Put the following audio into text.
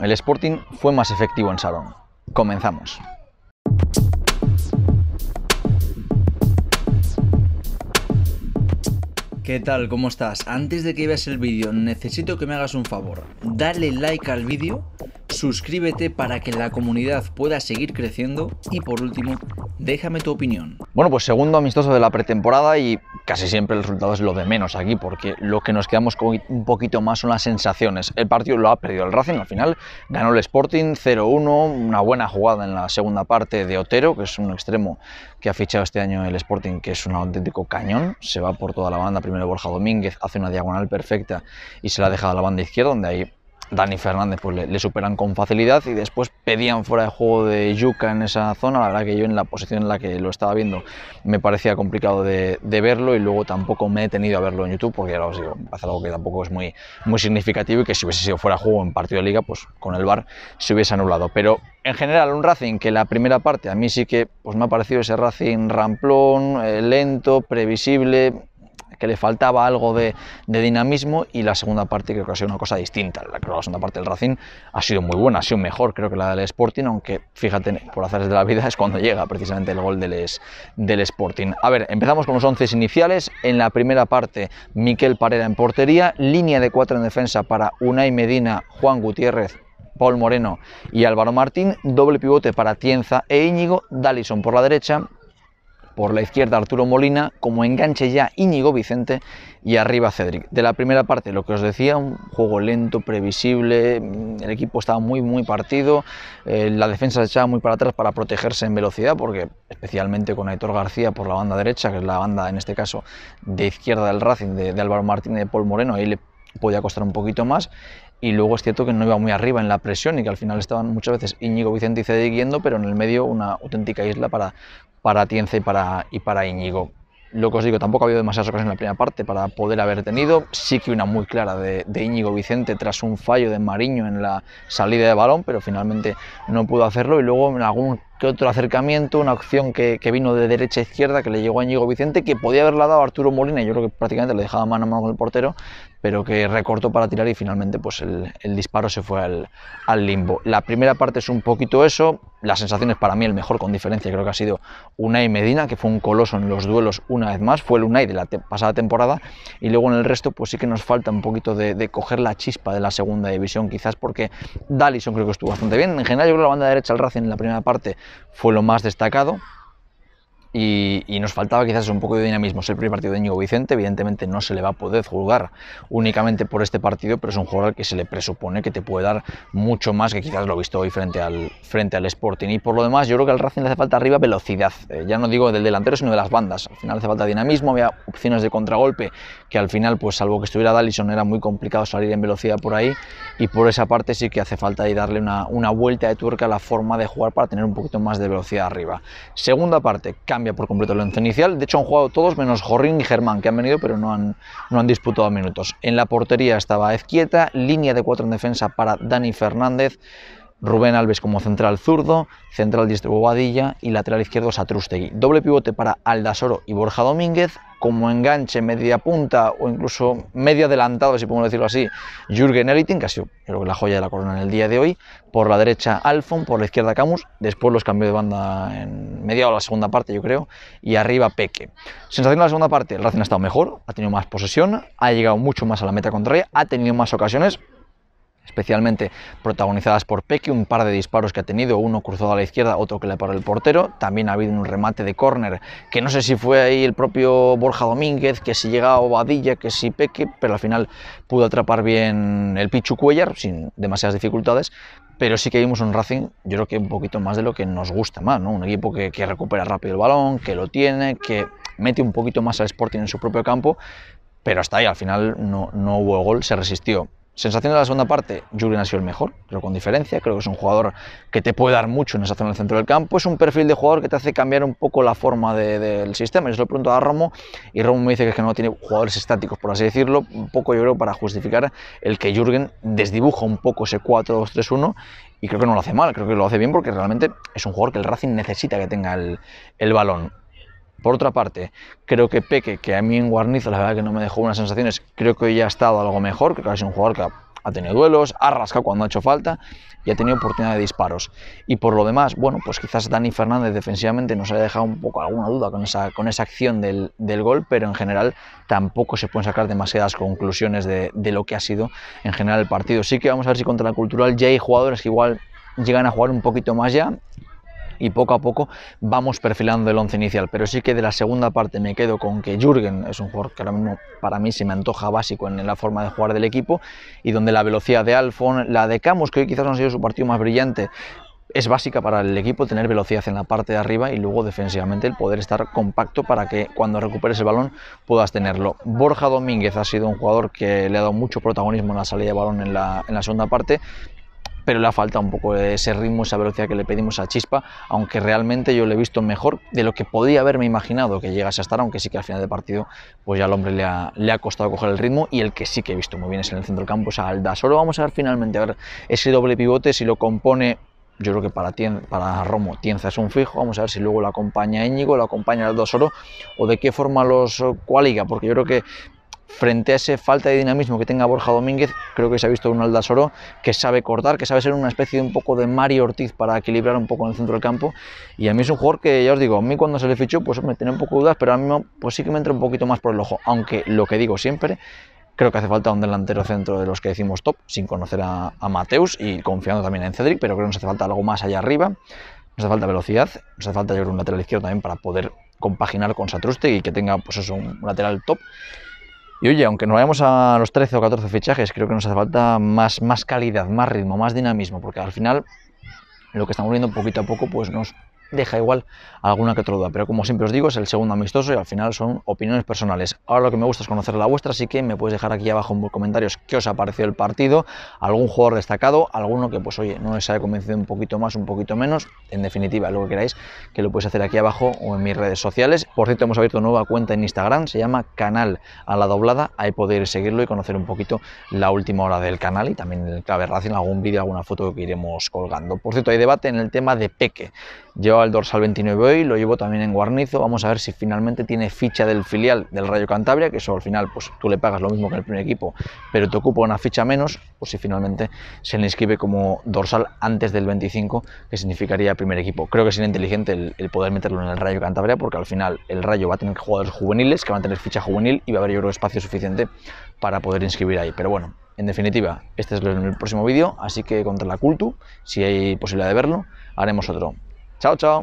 El Sporting fue más efectivo en salón. Comenzamos. ¿Qué tal? ¿Cómo estás? Antes de que veas el vídeo necesito que me hagas un favor. Dale like al vídeo suscríbete para que la comunidad pueda seguir creciendo y por último, déjame tu opinión. Bueno, pues segundo amistoso de la pretemporada y casi siempre el resultado es lo de menos aquí porque lo que nos quedamos con un poquito más son las sensaciones. El partido lo ha perdido el Racing al final, ganó el Sporting 0-1, una buena jugada en la segunda parte de Otero, que es un extremo que ha fichado este año el Sporting, que es un auténtico cañón, se va por toda la banda, primero Borja Domínguez hace una diagonal perfecta y se la deja a la banda izquierda, donde ahí Dani Fernández pues le, superan con facilidad y después pedían fuera de juego de Yuka en esa zona. La verdad que yo en la posición en la que lo estaba viendo me parecía complicado de, verlo y luego tampoco me he tenido a verlo en YouTube porque ahora os digo, hace algo que tampoco es muy, muy significativo y que si hubiese sido fuera de juego en partido de liga, pues con el Bar se hubiese anulado. Pero en general un Racing que la primera parte a mí sí que pues me ha parecido ese Racing ramplón, eh, lento, previsible, que le faltaba algo de, dinamismo y la segunda parte creo que ha sido una cosa distinta. La, segunda parte del Racing ha sido muy buena, ha sido mejor creo que la del Sporting, aunque fíjate, por azares de la vida es cuando llega precisamente el gol del, Sporting. A ver, empezamos con los 11 iniciales. En la primera parte, Miquel Pareda en portería, línea de cuatro en defensa para Unai Medina, Juan Gutiérrez, Paul Moreno y Álvaro Martín, doble pivote para Tienza e Íñigo, Dalison por la derecha, por la izquierda Arturo Molina, como enganche ya Íñigo Vicente y arriba Cedric. De la primera parte, lo que os decía, un juego lento, previsible, mm, el equipo estaba muy, muy partido, eh, la defensa se echaba muy para atrás para protegerse en velocidad, porque especialmente con Aitor García por la banda derecha, que es la banda en este caso de izquierda del Racing, de, Álvaro Martín y de Paul Moreno, ahí le podía costar un poquito más y luego es cierto que no iba muy arriba en la presión y que al final estaban muchas veces Íñigo Vicente y Cedric yendo, pero en el medio una auténtica isla para para Tienza y para, y para Íñigo. Lo que os digo, tampoco ha habido demasiadas ocasiones en la primera parte para poder haber tenido. Sí que una muy clara de, de Íñigo Vicente tras un fallo de Mariño en la salida de balón, pero finalmente no pudo hacerlo. Y luego en algún que otro acercamiento, una opción que, vino de derecha a izquierda, que le llegó a Íñigo Vicente, que podía haberla dado Arturo Molina, yo creo que prácticamente le dejaba mano a mano con el portero, pero que recortó para tirar y finalmente pues el, disparo se fue al, limbo. La primera parte es un poquito eso, las sensaciones para mí el mejor con diferencia creo que ha sido Unai Medina, que fue un coloso en los duelos una vez más, fue el Unai de la pasada temporada y luego en el resto pues sí que nos falta un poquito de, coger la chispa de la segunda división quizás porque Dalison creo que estuvo bastante bien, en general yo creo que la banda derecha al Racing en la primera parte fue lo más destacado y, nos faltaba quizás un poco de dinamismo. Es el primer partido de Ñigo Vicente, evidentemente no se le va a poder juzgar únicamente por este partido, pero es un jugador que se le presupone que te puede dar mucho más que quizás lo visto hoy frente al, frente al Sporting. Y por lo demás, yo creo que al Racing le hace falta arriba velocidad, eh, ya no digo del delantero, sino de las bandas. Al final hace falta dinamismo, había opciones de contragolpe que al final, pues salvo que estuviera Dallison, era muy complicado salir en velocidad por ahí. Y por esa parte sí que hace falta darle una, una vuelta de tuerca a la forma de jugar para tener un poquito más de velocidad arriba. Segunda parte, cambia por completo el once inicial. De hecho, han jugado todos menos Jorrin y Germán, que han venido, pero no han, no han disputado minutos. En la portería estaba Ezquieta, línea de cuatro en defensa para Dani Fernández. Rubén Alves como central zurdo, central diestro y lateral izquierdo Satrustegui, Doble pivote para Aldasoro y Borja Domínguez, como enganche, media punta o incluso medio adelantado, si podemos decirlo así, Jürgen Eliting, que ha sido creo que la joya de la corona en el día de hoy, por la derecha Alfon, por la izquierda Camus, después los cambios de banda en media o la segunda parte, yo creo, y arriba Peque. Sensación de la segunda parte, el Racing ha estado mejor, ha tenido más posesión, ha llegado mucho más a la meta contraria, ha tenido más ocasiones, especialmente protagonizadas por Peque un par de disparos que ha tenido, uno cruzado a la izquierda, otro que le paró el portero, también ha habido un remate de córner, que no sé si fue ahí el propio Borja Domínguez, que si llega a Obadilla, que si peque pero al final pudo atrapar bien el Pichu Cuellar, sin demasiadas dificultades, pero sí que vimos un Racing, yo creo que un poquito más de lo que nos gusta más, Un equipo que, recupera rápido el balón, que lo tiene, que mete un poquito más al Sporting en su propio campo, pero hasta ahí, al final no, no hubo gol, se resistió. Sensación de la segunda parte, Jürgen ha sido el mejor, creo con diferencia, creo que es un jugador que te puede dar mucho en esa zona del centro del campo, es un perfil de jugador que te hace cambiar un poco la forma del sistema, yo se lo pregunto a Romo y Romo me dice que, que no tiene jugadores estáticos, por así decirlo, un poco yo creo para justificar el que Jürgen desdibuja un poco ese 4-2-3-1 y creo que no lo hace mal, creo que lo hace bien porque realmente es un jugador que el Racing necesita que tenga el balón. Por otra parte, creo que Peque, que a mí en Guarnizo la verdad que no me dejó unas sensaciones, creo que hoy ya ha estado algo mejor, creo que es un jugador que ha tenido duelos, ha rascado cuando ha hecho falta y ha tenido oportunidad de disparos. Y por lo demás, bueno, pues quizás Dani Fernández defensivamente nos haya dejado un poco alguna duda con esa, con esa acción del, gol, pero en general tampoco se pueden sacar demasiadas conclusiones de, de lo que ha sido en general el partido. Sí que vamos a ver si contra la cultural ya hay jugadores que igual llegan a jugar un poquito más ya y poco a poco vamos perfilando el once inicial. Pero sí que de la segunda parte me quedo con que Jürgen es un jugador que ahora mismo para mí se me antoja básico en la forma de jugar del equipo y donde la velocidad de Alfon, la de Camus, que hoy quizás no ha sido su partido más brillante, es básica para el equipo tener velocidad en la parte de arriba y luego defensivamente el poder estar compacto para que cuando recuperes el balón puedas tenerlo. Borja Domínguez ha sido un jugador que le ha dado mucho protagonismo en la salida de balón en la, en la segunda parte pero le ha faltado un poco ese ritmo, esa velocidad que le pedimos a Chispa, aunque realmente yo le he visto mejor de lo que podía haberme imaginado que llegase a estar, aunque sí que al final del partido pues ya al hombre le ha, le ha costado coger el ritmo y el que sí que he visto muy bien es en el centro del campo, es Alda. Solo vamos a ver finalmente a ver ese doble pivote, si lo compone yo creo que para, para Romo Tienza es un fijo, vamos a ver si luego lo acompaña Íñigo, lo acompaña dos Soro o de qué forma los cualiga, porque yo creo que frente a esa falta de dinamismo que tenga Borja Domínguez, creo que se ha visto un Aldasoro que sabe cortar, que sabe ser una especie de un poco de Mario Ortiz para equilibrar un poco en el centro del campo. Y a mí es un jugador que, ya os digo, a mí cuando se le fichó, pues me tenía un poco dudas, pero a mí pues sí que me entra un poquito más por el ojo. Aunque lo que digo siempre, creo que hace falta un delantero centro de los que decimos top, sin conocer a, Mateus y confiando también en Cedric, pero creo que nos hace falta algo más allá arriba. Nos hace falta velocidad, nos hace falta llevar un lateral izquierdo también para poder compaginar con Satruste y que tenga pues eso, un lateral top. Y oye, aunque nos vayamos a los 13 o 14 fichajes, creo que nos hace falta más, más calidad, más ritmo, más dinamismo, porque al final lo que estamos viendo poquito a poco pues nos deja igual alguna que otra duda. Pero como siempre os digo, es el segundo amistoso y al final son opiniones personales. Ahora lo que me gusta es conocer la vuestra, así que me podéis dejar aquí abajo en los comentarios qué os ha parecido el partido, algún jugador destacado, alguno que pues oye, no les haya convencido un poquito más, un poquito menos. En definitiva, lo que queráis, que lo podéis hacer aquí abajo o en mis redes sociales. Por cierto, hemos abierto una nueva cuenta en Instagram, se llama Canal a la Doblada. Ahí podéis seguirlo y conocer un poquito la última hora del canal y también el clave Racing, algún vídeo, alguna foto que iremos colgando. Por cierto, hay debate en el tema de Peque. Lleva el dorsal 29 hoy, lo llevo también en guarnizo. Vamos a ver si finalmente tiene ficha del filial del Rayo Cantabria, que eso al final pues tú le pagas lo mismo que el primer equipo, pero te ocupa una ficha menos, o si finalmente se le inscribe como dorsal antes del 25, que significaría primer equipo. Creo que sería inteligente el, poder meterlo en el Rayo Cantabria, porque al final el Rayo va a tener jugadores juveniles, que van a tener ficha juvenil y va a haber yo espacio suficiente para poder inscribir ahí. Pero bueno, en definitiva, este es el próximo vídeo, así que contra la Cultu, si hay posibilidad de verlo, haremos otro. 早早。